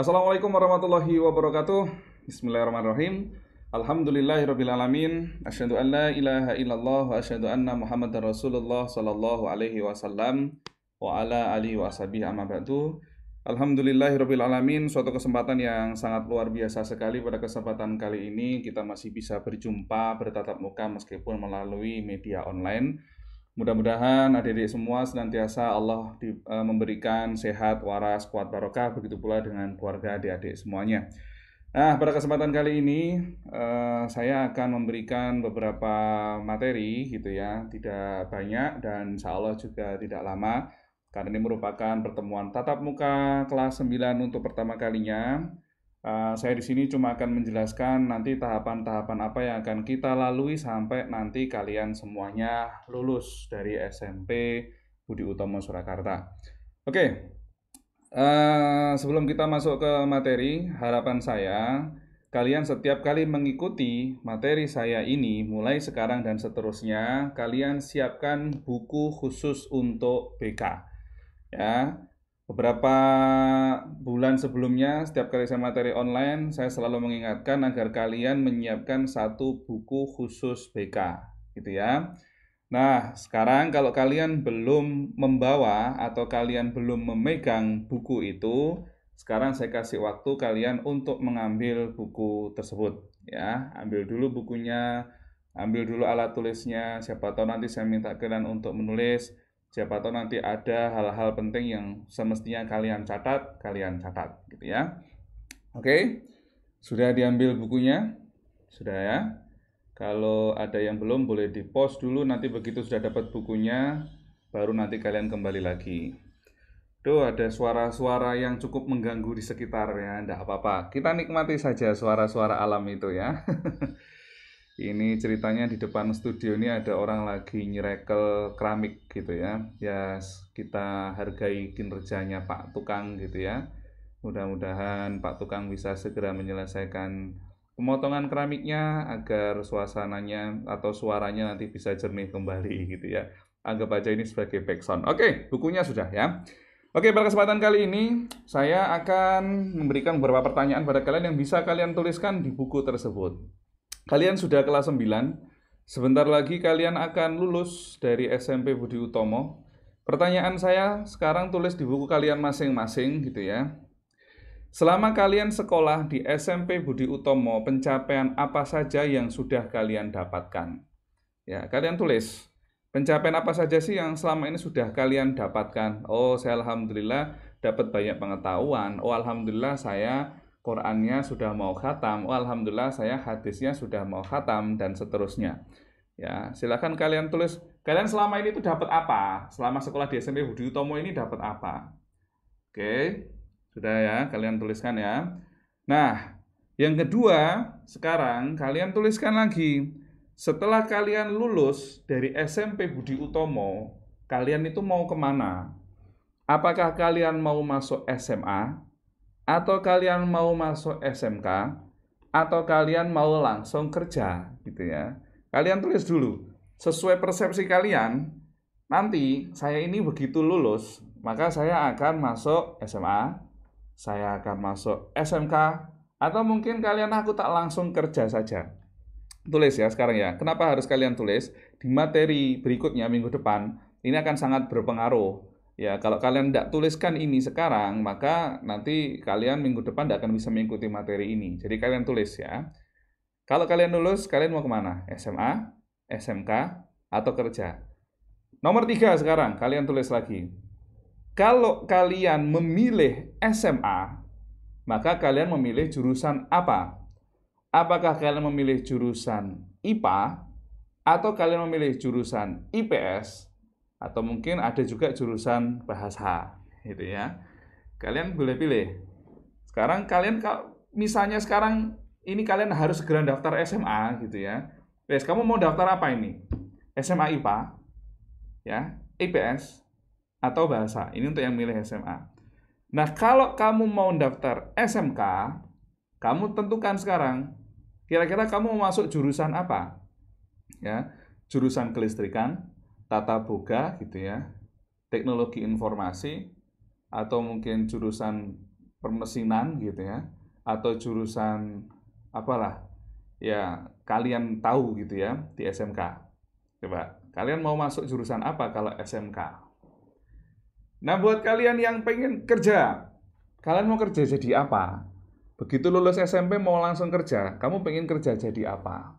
Assalamualaikum warahmatullahi wabarakatuh. Bismillahirrahmanirrahim. Alhamdulillahirrabbilalamin Asyadu an la ilaha illallah Wa asyadu anna rasulullah Sallallahu alaihi wasallam Wa ala alihi wa sahbihi amma ba'du Alhamdulillahirrabbilalamin Suatu kesempatan yang sangat luar biasa sekali Pada kesempatan kali ini Kita masih bisa berjumpa Bertatap muka Meskipun melalui media online Mudah-mudahan adik-adik semua senantiasa Allah di, e, memberikan sehat, waras, kuat barokah, begitu pula dengan keluarga adik-adik semuanya. Nah, pada kesempatan kali ini e, saya akan memberikan beberapa materi gitu ya, tidak banyak dan insya Allah juga tidak lama karena ini merupakan pertemuan tatap muka kelas 9 untuk pertama kalinya. Uh, saya di sini cuma akan menjelaskan nanti tahapan-tahapan apa yang akan kita lalui sampai nanti kalian semuanya lulus dari SMP Budi Utomo Surakarta. Oke, okay. uh, eh, sebelum kita masuk ke materi, harapan saya kalian setiap kali mengikuti materi saya ini mulai sekarang dan seterusnya kalian siapkan buku khusus untuk BK. Ya, Beberapa bulan sebelumnya, setiap kali saya materi online, saya selalu mengingatkan agar kalian menyiapkan satu buku khusus BK, gitu ya. Nah, sekarang kalau kalian belum membawa atau kalian belum memegang buku itu, sekarang saya kasih waktu kalian untuk mengambil buku tersebut, ya. Ambil dulu bukunya, ambil dulu alat tulisnya, siapa tahu nanti saya minta kalian untuk menulis Siapa tahu nanti ada hal-hal penting yang semestinya kalian catat, kalian catat gitu ya. Oke. Sudah diambil bukunya? Sudah ya. Kalau ada yang belum boleh di-post dulu nanti begitu sudah dapat bukunya baru nanti kalian kembali lagi. Tuh ada suara-suara yang cukup mengganggu di sekitar ya, enggak apa-apa. Kita nikmati saja suara-suara alam itu ya. ini ceritanya di depan studio ini ada orang lagi nyerekel keramik gitu ya ya kita hargai kinerjanya Pak Tukang gitu ya mudah-mudahan Pak Tukang bisa segera menyelesaikan pemotongan keramiknya agar suasananya atau suaranya nanti bisa jernih kembali gitu ya anggap aja ini sebagai background oke bukunya sudah ya Oke, pada kesempatan kali ini saya akan memberikan beberapa pertanyaan pada kalian yang bisa kalian tuliskan di buku tersebut. Kalian sudah kelas 9, sebentar lagi kalian akan lulus dari SMP Budi Utomo. Pertanyaan saya sekarang tulis di buku kalian masing-masing gitu ya. Selama kalian sekolah di SMP Budi Utomo, pencapaian apa saja yang sudah kalian dapatkan? Ya, kalian tulis. Pencapaian apa saja sih yang selama ini sudah kalian dapatkan? Oh, saya alhamdulillah dapat banyak pengetahuan. Oh, alhamdulillah saya Qurannya sudah mau khatam, oh, alhamdulillah saya hadisnya sudah mau khatam dan seterusnya. Ya, silakan kalian tulis kalian selama ini itu dapat apa? Selama sekolah di SMP Budi Utomo ini dapat apa? Oke, sudah ya, kalian tuliskan ya. Nah, yang kedua, sekarang kalian tuliskan lagi. Setelah kalian lulus dari SMP Budi Utomo, kalian itu mau kemana? Apakah kalian mau masuk SMA? atau kalian mau masuk SMK atau kalian mau langsung kerja gitu ya. Kalian tulis dulu sesuai persepsi kalian. Nanti saya ini begitu lulus, maka saya akan masuk SMA, saya akan masuk SMK atau mungkin kalian aku tak langsung kerja saja. Tulis ya sekarang ya. Kenapa harus kalian tulis? Di materi berikutnya minggu depan ini akan sangat berpengaruh Ya, kalau kalian tidak tuliskan ini sekarang, maka nanti kalian minggu depan tidak akan bisa mengikuti materi ini. Jadi kalian tulis ya. Kalau kalian lulus, kalian mau kemana? SMA, SMK, atau kerja? Nomor tiga sekarang, kalian tulis lagi. Kalau kalian memilih SMA, maka kalian memilih jurusan apa? Apakah kalian memilih jurusan IPA, atau kalian memilih jurusan IPS, atau mungkin ada juga jurusan bahasa gitu ya kalian boleh pilih sekarang kalian misalnya sekarang ini kalian harus segera daftar SMA gitu ya Wes kamu mau daftar apa ini SMA IPA ya IPS atau bahasa ini untuk yang milih SMA nah kalau kamu mau daftar SMK kamu tentukan sekarang kira-kira kamu mau masuk jurusan apa ya jurusan kelistrikan tata boga gitu ya, teknologi informasi atau mungkin jurusan permesinan gitu ya, atau jurusan apalah ya kalian tahu gitu ya di SMK. Coba kalian mau masuk jurusan apa kalau SMK? Nah, buat kalian yang pengen kerja, kalian mau kerja jadi apa? Begitu lulus SMP mau langsung kerja, kamu pengen kerja jadi apa?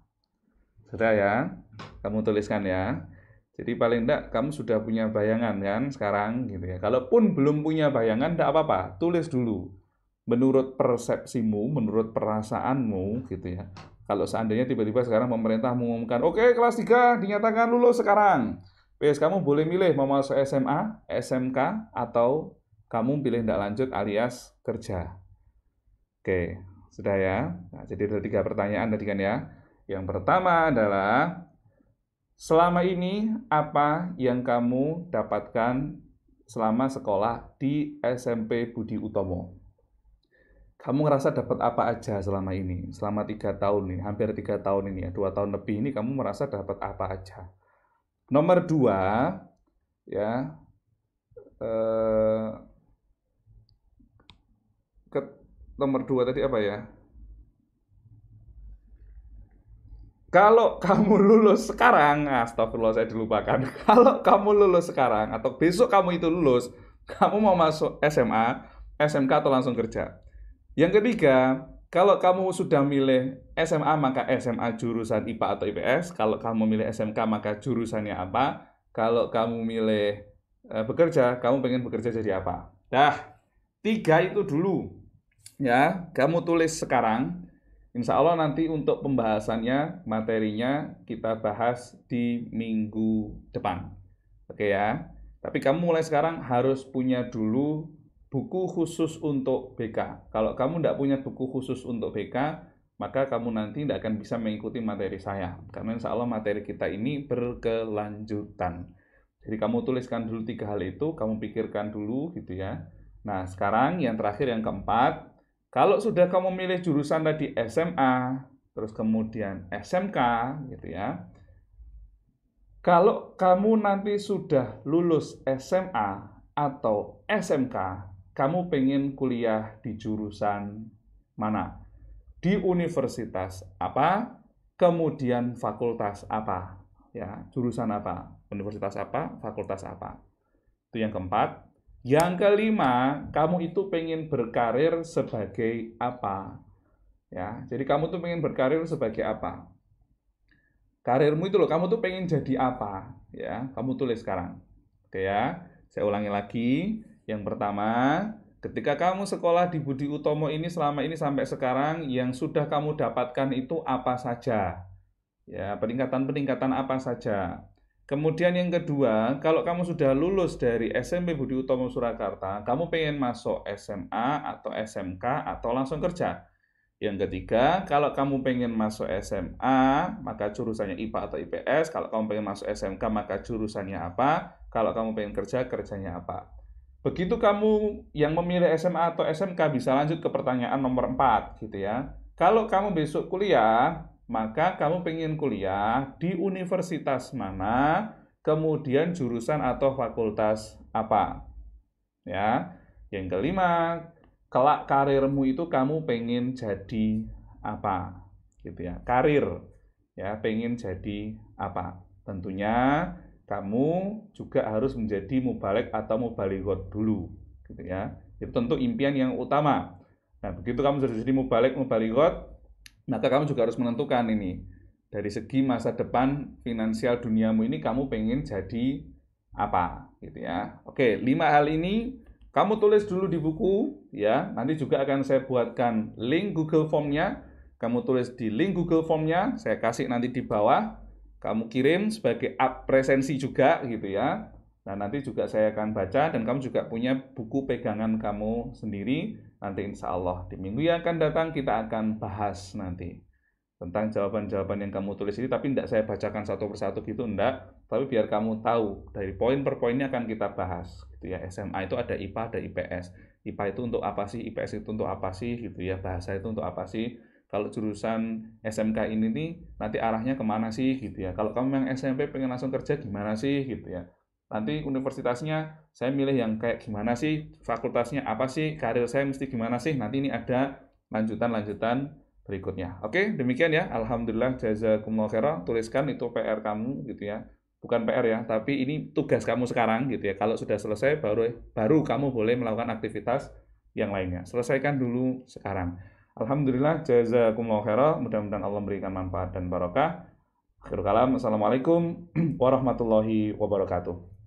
Sudah ya, kamu tuliskan ya. Jadi paling tidak kamu sudah punya bayangan kan sekarang gitu ya. Kalaupun belum punya bayangan tidak apa-apa, tulis dulu. Menurut persepsimu, menurut perasaanmu gitu ya. Kalau seandainya tiba-tiba sekarang pemerintah mengumumkan, oke okay, kelas 3 dinyatakan lulus sekarang. Wes kamu boleh milih mau masuk SMA, SMK, atau kamu pilih tidak lanjut alias kerja. Oke, sudah ya. Nah, jadi ada tiga pertanyaan tadi kan ya. Yang pertama adalah Selama ini apa yang kamu dapatkan selama sekolah di SMP Budi Utomo? Kamu merasa dapat apa aja selama ini? Selama tiga tahun ini, hampir tiga tahun ini ya, dua tahun lebih ini kamu merasa dapat apa aja? Nomor dua, ya, eh, ke, nomor dua tadi apa ya? kalau kamu lulus sekarang, astagfirullah saya dilupakan. Kalau kamu lulus sekarang atau besok kamu itu lulus, kamu mau masuk SMA, SMK atau langsung kerja. Yang ketiga, kalau kamu sudah milih SMA maka SMA jurusan IPA atau IPS, kalau kamu milih SMK maka jurusannya apa? Kalau kamu milih eh, bekerja, kamu pengen bekerja jadi apa? Dah, tiga itu dulu. Ya, kamu tulis sekarang Insya Allah nanti untuk pembahasannya, materinya kita bahas di minggu depan. Oke ya. Tapi kamu mulai sekarang harus punya dulu buku khusus untuk BK. Kalau kamu tidak punya buku khusus untuk BK, maka kamu nanti tidak akan bisa mengikuti materi saya. Karena insya Allah materi kita ini berkelanjutan. Jadi kamu tuliskan dulu tiga hal itu, kamu pikirkan dulu gitu ya. Nah sekarang yang terakhir yang keempat, kalau sudah kamu milih jurusan tadi SMA, terus kemudian SMK gitu ya. Kalau kamu nanti sudah lulus SMA atau SMK, kamu pengen kuliah di jurusan mana? Di universitas apa? Kemudian fakultas apa? Ya, jurusan apa? Universitas apa? Fakultas apa? Itu yang keempat. Yang kelima, kamu itu pengen berkarir sebagai apa? Ya, jadi kamu tuh pengen berkarir sebagai apa? Karirmu itu loh, kamu tuh pengen jadi apa? Ya, kamu tulis sekarang. Oke ya, saya ulangi lagi. Yang pertama, ketika kamu sekolah di Budi Utomo ini selama ini sampai sekarang, yang sudah kamu dapatkan itu apa saja? Ya, peningkatan-peningkatan apa saja? Kemudian yang kedua, kalau kamu sudah lulus dari SMP Budi Utomo Surakarta, kamu pengen masuk SMA atau SMK atau langsung kerja. Yang ketiga, kalau kamu pengen masuk SMA, maka jurusannya IPA atau IPS. Kalau kamu pengen masuk SMK, maka jurusannya apa? Kalau kamu pengen kerja, kerjanya apa? Begitu kamu yang memilih SMA atau SMK, bisa lanjut ke pertanyaan nomor 4 gitu ya. Kalau kamu besok kuliah, maka kamu pengen kuliah di universitas mana, kemudian jurusan atau fakultas apa. Ya. Yang kelima, kelak karirmu itu kamu pengen jadi apa. Gitu ya. Karir ya, pengen jadi apa. Tentunya kamu juga harus menjadi mubalek atau mubalikot dulu gitu ya. Itu tentu impian yang utama. Nah, begitu kamu sudah jadi mubalek mubalikot, maka nah, kamu juga harus menentukan ini dari segi masa depan finansial duniamu ini kamu pengen jadi apa gitu ya. Oke, lima hal ini kamu tulis dulu di buku ya. Nanti juga akan saya buatkan link Google Formnya. Kamu tulis di link Google Formnya, saya kasih nanti di bawah. Kamu kirim sebagai up presensi juga gitu ya. Nah, nanti juga saya akan baca dan kamu juga punya buku pegangan kamu sendiri. Nanti insya Allah di minggu yang akan datang kita akan bahas nanti tentang jawaban-jawaban yang kamu tulis ini. Tapi tidak saya bacakan satu persatu gitu, enggak. Tapi biar kamu tahu dari poin per poinnya akan kita bahas. Gitu ya. SMA itu ada IPA, ada IPS. IPA itu untuk apa sih? IPS itu untuk apa sih? Gitu ya. Bahasa itu untuk apa sih? Kalau jurusan SMK ini nih, nanti arahnya kemana sih? Gitu ya. Kalau kamu yang SMP pengen langsung kerja gimana sih? Gitu ya nanti hmm. universitasnya saya milih yang kayak gimana sih, fakultasnya apa sih, karir saya mesti gimana sih, nanti ini ada lanjutan-lanjutan berikutnya. Oke, demikian ya. Alhamdulillah jazakumullah khairan. Tuliskan itu PR kamu gitu ya. Bukan PR ya, tapi ini tugas kamu sekarang gitu ya. Kalau sudah selesai baru baru kamu boleh melakukan aktivitas yang lainnya. Selesaikan dulu sekarang. Alhamdulillah jazakumullah khairan. Mudah-mudahan Allah memberikan manfaat dan barokah. Akhir kalam. Assalamualaikum warahmatullahi wabarakatuh.